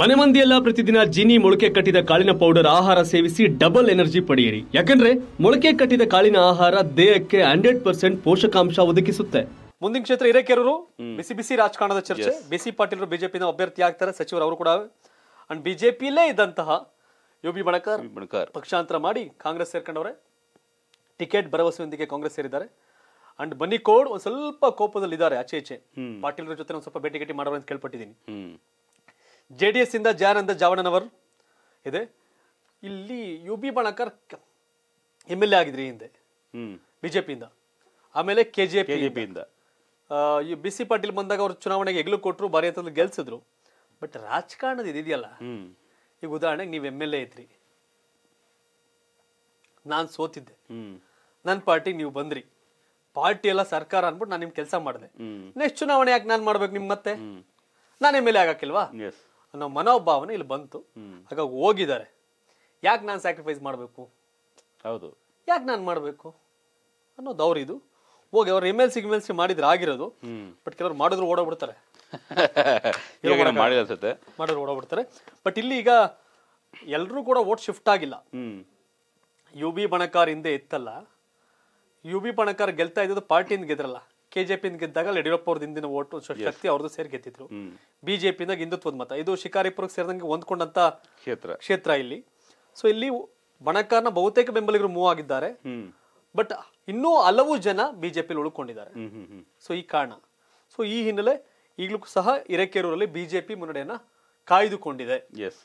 ಮನೆ ಮಂದಿಯೆಲ್ಲ ಪ್ರತಿದಿನ ಜಿನಿ ಮೊಳಕೆ ಕಟ್ಟಿದ ಕಾಳಿನ ಪೌಡರ್ ಆಹಾರ ಸೇವಿಸಿ ಡಬಲ್ ಎನರ್ಜಿ ಪಡೆಯಿರಿ ಯಾಕಂದ್ರೆ ಮೊಳಕೆ ಕಟ್ಟಿದ ಕಾಳಿನ ಆಹಾರ ದೇಹಕ್ಕೆ ಹಂಡ್ರೆಡ್ ಪರ್ಸೆಂಟ್ ಪೋಷಕಾಂಶ ಒದಗಿಸುತ್ತೆ ಮುಂದಿನ ಕ್ಷೇತ್ರ ಹಿರೇಕೆರೂರು ಬಿಸಿ ಬಿಸಿ ರಾಜಕಾರಣದ ಚರ್ಚೆ ಬಿಸಿ ಪಾಟೀಲ್ ಬಿಜೆಪಿನ ಅಭ್ಯರ್ಥಿ ಆಗ್ತಾರೆ ಸಚಿವರು ಅವರು ಕೂಡ ಅಂಡ್ ಬಿಜೆಪಿಯಲ್ಲೇ ಇದ್ದಂತಹ ಯು ಬಿ ಬಣಕರ್ ಪಕ್ಷಾಂತರ ಮಾಡಿ ಕಾಂಗ್ರೆಸ್ ಸೇರ್ಕೊಂಡವ್ರೆ ಟಿಕೆಟ್ ಭರವಸೆಯೊಂದಿಗೆ ಕಾಂಗ್ರೆಸ್ ಸೇರಿದ್ದಾರೆ ಅಂಡ್ ಬನ್ನಿ ಕೋಡ್ ಒಂದ್ ಸ್ವಲ್ಪ ಕೋಪದಲ್ಲಿ ಇದ್ದಾರೆ ಆಚೆ ಈಚೆ ಪಾಟೀಲ್ ಜೊತೆ ಒಂದ್ ಸ್ವಲ್ಪ ಭೇಟಿ ಮಾಡೋರು ಅಂತ ಕೇಳ್ಪಟ್ಟಿದ್ದೀನಿ ಜೆ ಡಿ ಇಂದ ಜಯಾನಂದ ಜಾವಣನವರು ಇದೆ ಇಲ್ಲಿ U B Banakar M L A ಆಗಿದ್ರಿ ಹಿಂದೆ ಬಿಜೆಪಿಯಿಂದ ಆಮೇಲೆ ಕೆ ಜೆ ಪಿ ಪಿಯಿಂದ ಬಿ ಸಿ ಪಾಟೀಲ್ ಬಂದಾಗ ಅವರು ಚುನಾವಣೆಗೆ ಎಗ್ಲು ಕೊಟ್ಟರು ಬಾರಿ ಅಂತಂದ್ರೆ ಗೆಲ್ಸಿದ್ರು ಬಟ್ ರಾಜಕಾರಣದ ಇದೆಯಲ್ಲ ಈಗ ಉದಾಹರಣೆಗೆ ನೀವು ಎಮ್ ಎಲ್ ಎ ಇದ್ರಿ ನಾನು ಸೋತಿದ್ದೆ ನನ್ನ ಪಾರ್ಟಿ ನೀವು ಬಂದ್ರಿ ಪಾರ್ಟಿ ಎಲ್ಲ ಸರ್ಕಾರ ಅನ್ಬಿಟ್ಟು ನಾನು ನಿಮ್ ಕೆಲಸ ಮಾಡಿದೆ ನೆಕ್ಸ್ಟ್ ಚುನಾವಣೆ ಯಾಕೆ ನಾನು ಮಾಡ್ಬೇಕು ನಿಮ್ ಮತ್ತೆ ನಾನು ಎಮ್ ಎಲ್ ಎ ಆಗಕ್ಕಿಲ್ವಾ ಅನ್ನೋ ಮನೋಭಾವನೆ ಇಲ್ಲಿ ಬಂತು ಹಾಗಾಗಿ ಹೋಗಿದ್ದಾರೆ ಯಾಕೆ ನಾನು ಸ್ಯಾಕ್ರಿಫೈಸ್ ಮಾಡಬೇಕು ಹೌದು ಯಾಕೆ ನಾನು ಮಾಡಬೇಕು ಅನ್ನೋದು ಇದು ಹೋಗಿ ಅವ್ರು M L C L C ಮಾಡಿದ್ರೆ ಆಗಿರೋದು ಬಟ್ ಕೆಲವ್ರು ಮಾಡಿದ್ರು ಓಡೋಗ್ಬಿಡ್ತಾರೆ ಮಾಡಿದ್ರು ಓಡೋಗ್ಬಿಡ್ತಾರೆ ಬಟ್ ಇಲ್ಲಿ ಈಗ ಎಲ್ಲರೂ ಕೂಡ ಓಟ್ ಶಿಫ್ಟ್ ಆಗಿಲ್ಲ ಯು ಬಿ ಬಣಕಾರ್ ಹಿಂದೆ ಇತ್ತಲ್ಲ ಯು ಬಿ ಬಣಕಾರ್ ಗೆಲ್ತಾ ಇದ್ದದ್ದು ಪಾರ್ಟಿಯಿಂದ ಗೆದ್ರಲ್ಲ ಕೆ ಜೆ ಪಿಯಿಂದ ಗೆದ್ದಾಗ ಯಡಿಯೂರಪ್ಪ ಅವ್ರದ್ದು ಹಿಂದಿನ ಓಟು ಶಕ್ತಿ ಅವ್ರದ್ದು ಸೇರಿ ಗೆದ್ದಿದ್ರು ಬಿಜೆಪಿಯಿಂದ ಹಿಂದುತ್ವದ ಮತ ಇದು ಶಿಕಾರಿಪುರಕ್ಕೆ ಸೇರಿದಂಗೆ ಹೊಂದ್ಕೊಂಡಂತ ಕ್ಷೇತ್ರ ಕ್ಷೇತ್ರ ಇಲ್ಲಿ ಸೊ ಇಲ್ಲಿ ಬಣಕಾರನ ಬಹುತೇಕ ಬೆಂಬಲಿಗರು ಮೂವ್ ಆಗಿದ್ದಾರೆ ಬಟ್ ಇನ್ನೂ ಹಲವು ಜನ ಬಿಜೆಪಿಲಿ ಉಳ್ಕೊಂಡಿದ್ದಾರೆ ಸೊ ಈ ಕಾರಣ ಸೊ ಈ ಹಿನ್ನೆಲೆ ಈಗಲೂ ಸಹ ಹಿರೇಕೆರೂರಲ್ಲಿ ಬಿಜೆಪಿ ಮುನ್ನಡೆಯನ್ನ ಕಾಯ್ದುಕೊಂಡಿದೆ ಎಸ್